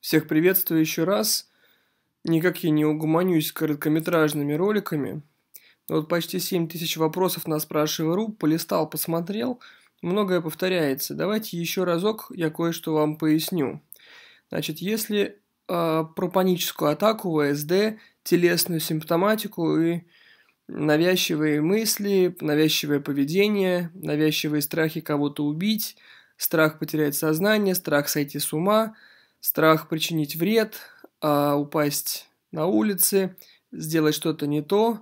Всех приветствую еще раз. Никак я не угуманюсь короткометражными роликами. Но вот почти 7000 вопросов на спрашивай.ру полистал, посмотрел. Многое повторяется. Давайте еще разок я кое-что вам поясню. Значит, если э, про паническую атаку, ВСД, телесную симптоматику и навязчивые мысли, навязчивое поведение, навязчивые страхи кого-то убить, страх потерять сознание, страх сойти с ума – страх причинить вред, а, упасть на улице, сделать что-то не то,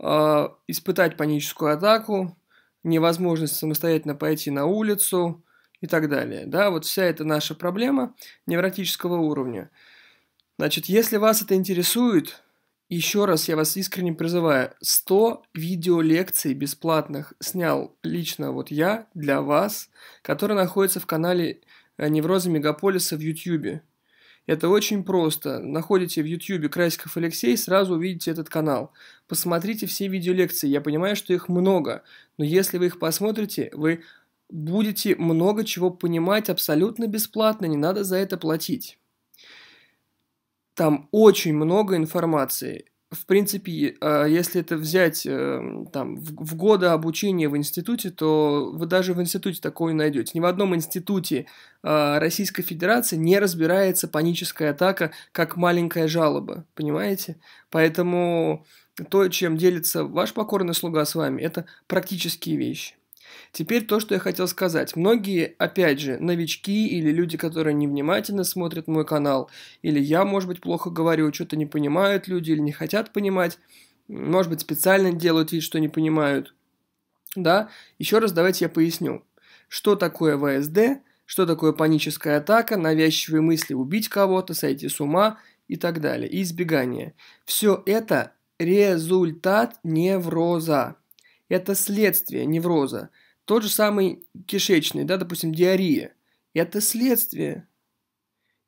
а, испытать паническую атаку, невозможность самостоятельно пойти на улицу и так далее. Да, вот вся эта наша проблема невротического уровня. Значит, если вас это интересует, еще раз я вас искренне призываю, 100 видеолекций бесплатных снял лично вот я для вас, которые находятся в канале а неврозы мегаполиса в Ютьюбе. Это очень просто. Находите в Ютьюбе Красиков Алексей, сразу увидите этот канал. Посмотрите все видеолекции. Я понимаю, что их много, но если вы их посмотрите, вы будете много чего понимать абсолютно бесплатно, не надо за это платить. Там очень много информации в принципе, а, если это взять эм, там, в годы обучения в институте, то вы даже в институте такое найдете. Ни в одном институте а, Российской Федерации не разбирается паническая атака как маленькая жалоба, понимаете? Поэтому то, чем делится ваш покорный слуга с вами, это практические вещи. Теперь то, что я хотел сказать. Многие, опять же, новички или люди, которые невнимательно смотрят мой канал, или я, может быть, плохо говорю, что-то не понимают люди или не хотят понимать, может быть, специально делают вид, что не понимают. Да, еще раз давайте я поясню, что такое ВСД, что такое паническая атака, навязчивые мысли убить кого-то, сойти с ума и так далее, и избегание. Все это результат невроза. Это следствие невроза. Тот же самый кишечный, да, допустим, диарея. Это следствие.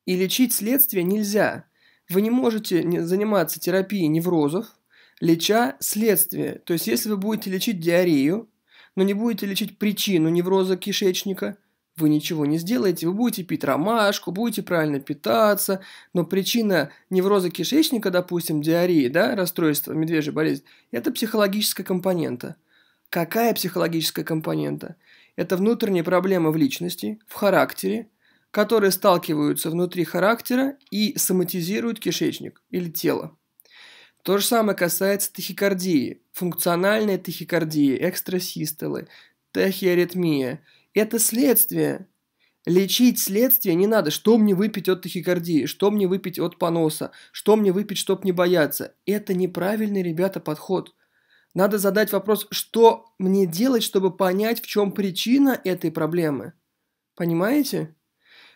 И лечить следствие нельзя. Вы не можете заниматься терапией неврозов, леча следствие. То есть, если вы будете лечить диарею, но не будете лечить причину невроза кишечника, вы ничего не сделаете. Вы будете пить ромашку, будете правильно питаться, но причина невроза кишечника, допустим, диареи, да, расстройство, медвежья болезнь, это психологическая компонента – Какая психологическая компонента? Это внутренние проблемы в личности, в характере, которые сталкиваются внутри характера и соматизируют кишечник или тело. То же самое касается тахикардии, функциональной тахикардии, экстрасистолы, тахиаритмия. Это следствие. Лечить следствие не надо. Что мне выпить от тахикардии? Что мне выпить от поноса? Что мне выпить, чтобы не бояться? Это неправильный, ребята, подход. Надо задать вопрос, что мне делать, чтобы понять, в чем причина этой проблемы. Понимаете?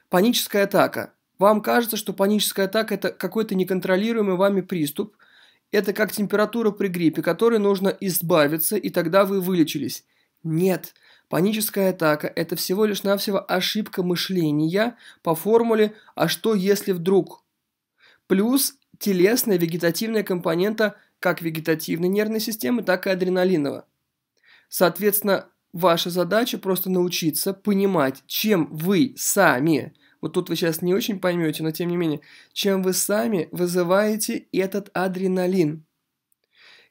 Паническая атака. Вам кажется, что паническая атака – это какой-то неконтролируемый вами приступ. Это как температура при гриппе, которой нужно избавиться, и тогда вы вылечились. Нет. Паническая атака – это всего лишь навсего ошибка мышления по формуле «а что если вдруг?». Плюс телесная вегетативная компонента – как вегетативной нервной системы, так и адреналинового. Соответственно, ваша задача просто научиться понимать, чем вы сами, вот тут вы сейчас не очень поймете, но тем не менее, чем вы сами вызываете этот адреналин.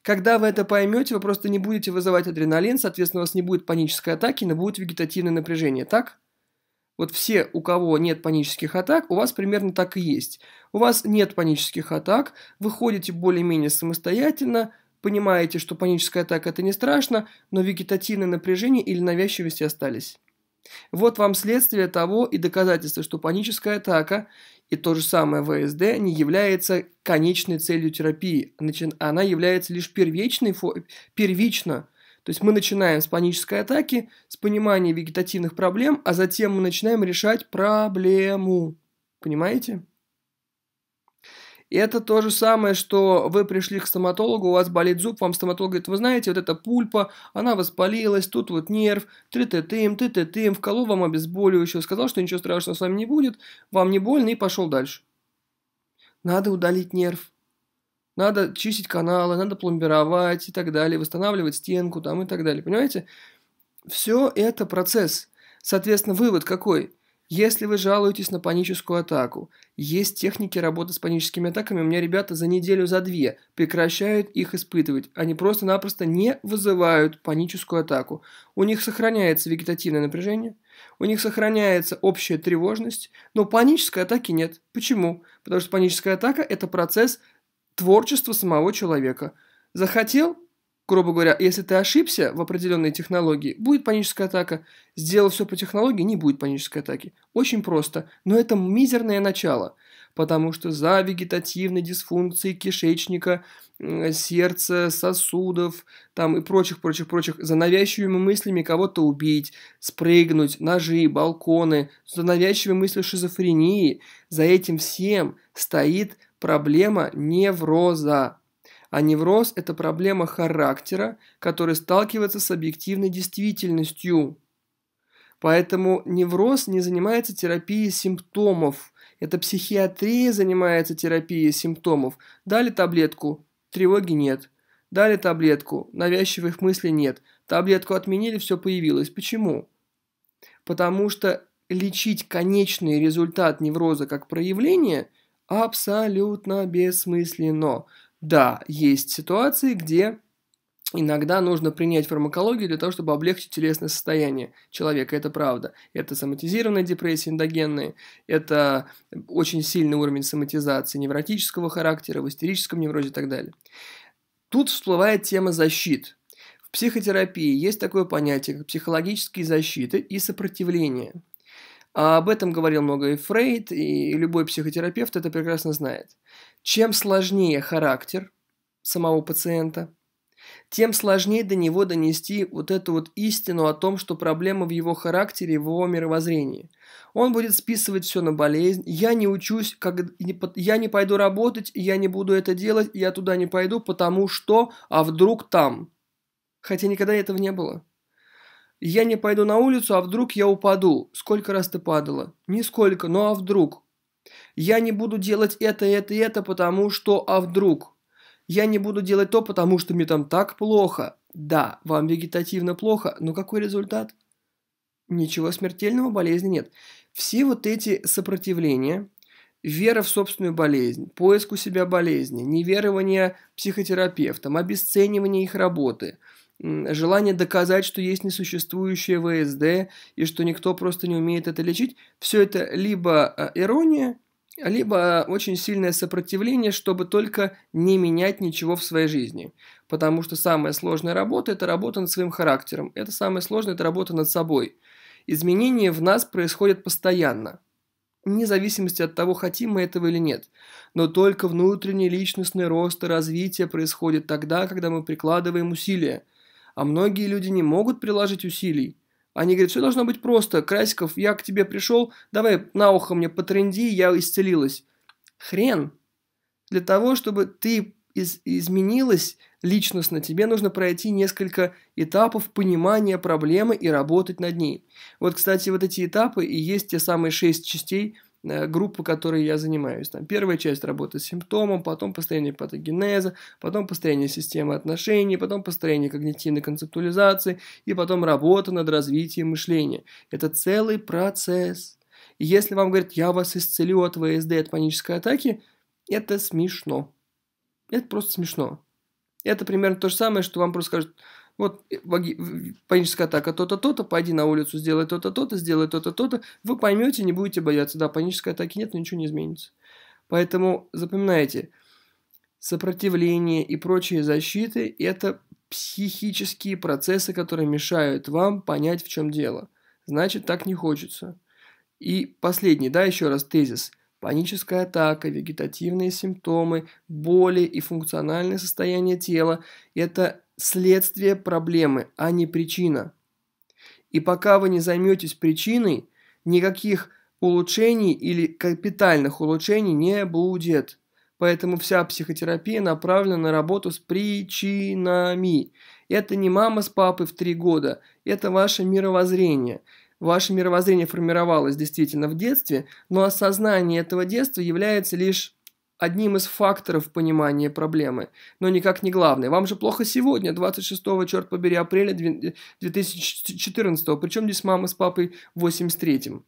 Когда вы это поймете, вы просто не будете вызывать адреналин, соответственно, у вас не будет панической атаки, но будет вегетативное напряжение, так? Вот все, у кого нет панических атак, у вас примерно так и есть. У вас нет панических атак, вы ходите более-менее самостоятельно, понимаете, что паническая атака – это не страшно, но вегетативное напряжение или навязчивости остались. Вот вам следствие того и доказательство, что паническая атака и то же самое ВСД не является конечной целью терапии. Она является лишь первичной, первично то есть мы начинаем с панической атаки, с понимания вегетативных проблем, а затем мы начинаем решать проблему. Понимаете? Это то же самое, что вы пришли к стоматологу, у вас болит зуб, вам стоматолог говорит, вы знаете, вот эта пульпа, она воспалилась, тут вот нерв, ты-ты-тым, ты-ты-тым, вколол вам обезболивающего, сказал, что ничего страшного с вами не будет, вам не больно и пошел дальше. Надо удалить нерв. Надо чистить каналы, надо пломбировать и так далее, восстанавливать стенку там и так далее. Понимаете? Все это процесс. Соответственно, вывод какой? Если вы жалуетесь на паническую атаку, есть техники работы с паническими атаками. У меня ребята за неделю, за две прекращают их испытывать. Они просто-напросто не вызывают паническую атаку. У них сохраняется вегетативное напряжение, у них сохраняется общая тревожность, но панической атаки нет. Почему? Потому что паническая атака – это процесс творчество самого человека. Захотел? Грубо говоря, если ты ошибся в определенной технологии, будет паническая атака. Сделал все по технологии, не будет панической атаки. Очень просто, но это мизерное начало. Потому что за вегетативной дисфункцией кишечника, сердца, сосудов там и прочих, прочих, прочих, за навязчивыми мыслями кого-то убить, спрыгнуть, ножи, балконы, за навязчивые мысли шизофрении, за этим всем стоит проблема невроза. А невроз – это проблема характера, который сталкивается с объективной действительностью. Поэтому невроз не занимается терапией симптомов. Это психиатрия занимается терапией симптомов. Дали таблетку, тревоги нет. Дали таблетку, навязчивых мыслей нет. Таблетку отменили, все появилось. Почему? Потому что лечить конечный результат невроза как проявление – абсолютно бессмысленно. Да, есть ситуации, где Иногда нужно принять фармакологию для того, чтобы облегчить телесное состояние человека, это правда. Это соматизированная депрессия эндогенная, это очень сильный уровень соматизации невротического характера, в истерическом неврозе и так далее. Тут всплывает тема защит. В психотерапии есть такое понятие, как психологические защиты и сопротивление – а об этом говорил много и Фрейд, и любой психотерапевт это прекрасно знает. Чем сложнее характер самого пациента, тем сложнее до него донести вот эту вот истину о том, что проблема в его характере, в его мировоззрении. Он будет списывать все на болезнь. Я не учусь, как, я не пойду работать, я не буду это делать, я туда не пойду, потому что, а вдруг там. Хотя никогда этого не было. Я не пойду на улицу, а вдруг я упаду. Сколько раз ты падала? Нисколько, но ну, а вдруг? Я не буду делать это, это, и это, потому что а вдруг? Я не буду делать то, потому что мне там так плохо. Да, вам вегетативно плохо, но какой результат? Ничего смертельного, болезни нет. Все вот эти сопротивления, вера в собственную болезнь, поиск у себя болезни, неверование психотерапевтам, обесценивание их работы – желание доказать, что есть несуществующее ВСД и что никто просто не умеет это лечить, все это либо а, ирония, либо а, очень сильное сопротивление, чтобы только не менять ничего в своей жизни. Потому что самая сложная работа – это работа над своим характером. Это самое сложное – это работа над собой. Изменения в нас происходят постоянно, вне зависимости от того, хотим мы этого или нет. Но только внутренний личностный рост и развитие происходит тогда, когда мы прикладываем усилия – а многие люди не могут приложить усилий. Они говорят, все должно быть просто. Красиков, я к тебе пришел, давай на ухо мне потренди, я исцелилась. Хрен. Для того, чтобы ты из изменилась личностно, тебе нужно пройти несколько этапов понимания проблемы и работать над ней. Вот, кстати, вот эти этапы и есть те самые шесть частей – Э, группы, которой я занимаюсь. Там первая часть работы с симптомом, потом построение патогенеза, потом построение системы отношений, потом построение когнитивной концептуализации и потом работа над развитием мышления. Это целый процесс. И если вам говорят, я вас исцелю от ВСД, от панической атаки, это смешно. Это просто смешно. Это примерно то же самое, что вам просто скажут, вот э, паническая атака то-то, то-то, пойди на улицу, сделай то-то, то-то, сделай то-то, то-то. Вы поймете, не будете бояться. Да, панической атаки нет, но ничего не изменится. Поэтому запоминайте, сопротивление и прочие защиты – это психические процессы, которые мешают вам понять, в чем дело. Значит, так не хочется. И последний, да, еще раз тезис. Паническая атака, вегетативные симптомы, боли и функциональное состояние тела – это следствие проблемы, а не причина. И пока вы не займетесь причиной, никаких улучшений или капитальных улучшений не будет. Поэтому вся психотерапия направлена на работу с причинами. Это не мама с папой в три года, это ваше мировоззрение. Ваше мировоззрение формировалось действительно в детстве, но осознание этого детства является лишь одним из факторов понимания проблемы, но никак не главный. Вам же плохо сегодня, 26, черт побери, апреля 2014, э, причем здесь мама с папой в 83-м.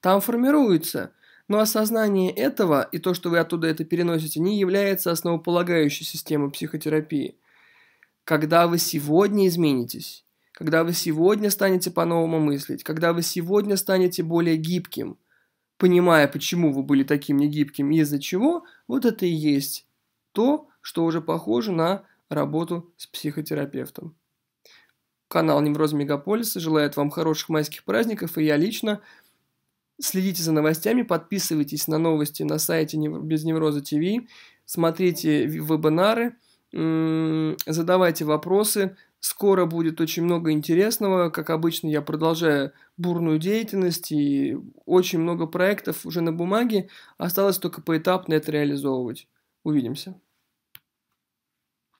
Там формируется, но осознание этого и то, что вы оттуда это переносите, не является основополагающей системой психотерапии. Когда вы сегодня изменитесь, когда вы сегодня станете по-новому мыслить, когда вы сегодня станете более гибким – понимая, почему вы были таким негибким и из-за чего, вот это и есть то, что уже похоже на работу с психотерапевтом. Канал Невроз Мегаполиса желает вам хороших майских праздников, и я лично. Следите за новостями, подписывайтесь на новости на сайте Без Невроза ТВ, смотрите вебинары, задавайте вопросы, Скоро будет очень много интересного. Как обычно, я продолжаю бурную деятельность и очень много проектов уже на бумаге. Осталось только поэтапно это реализовывать. Увидимся.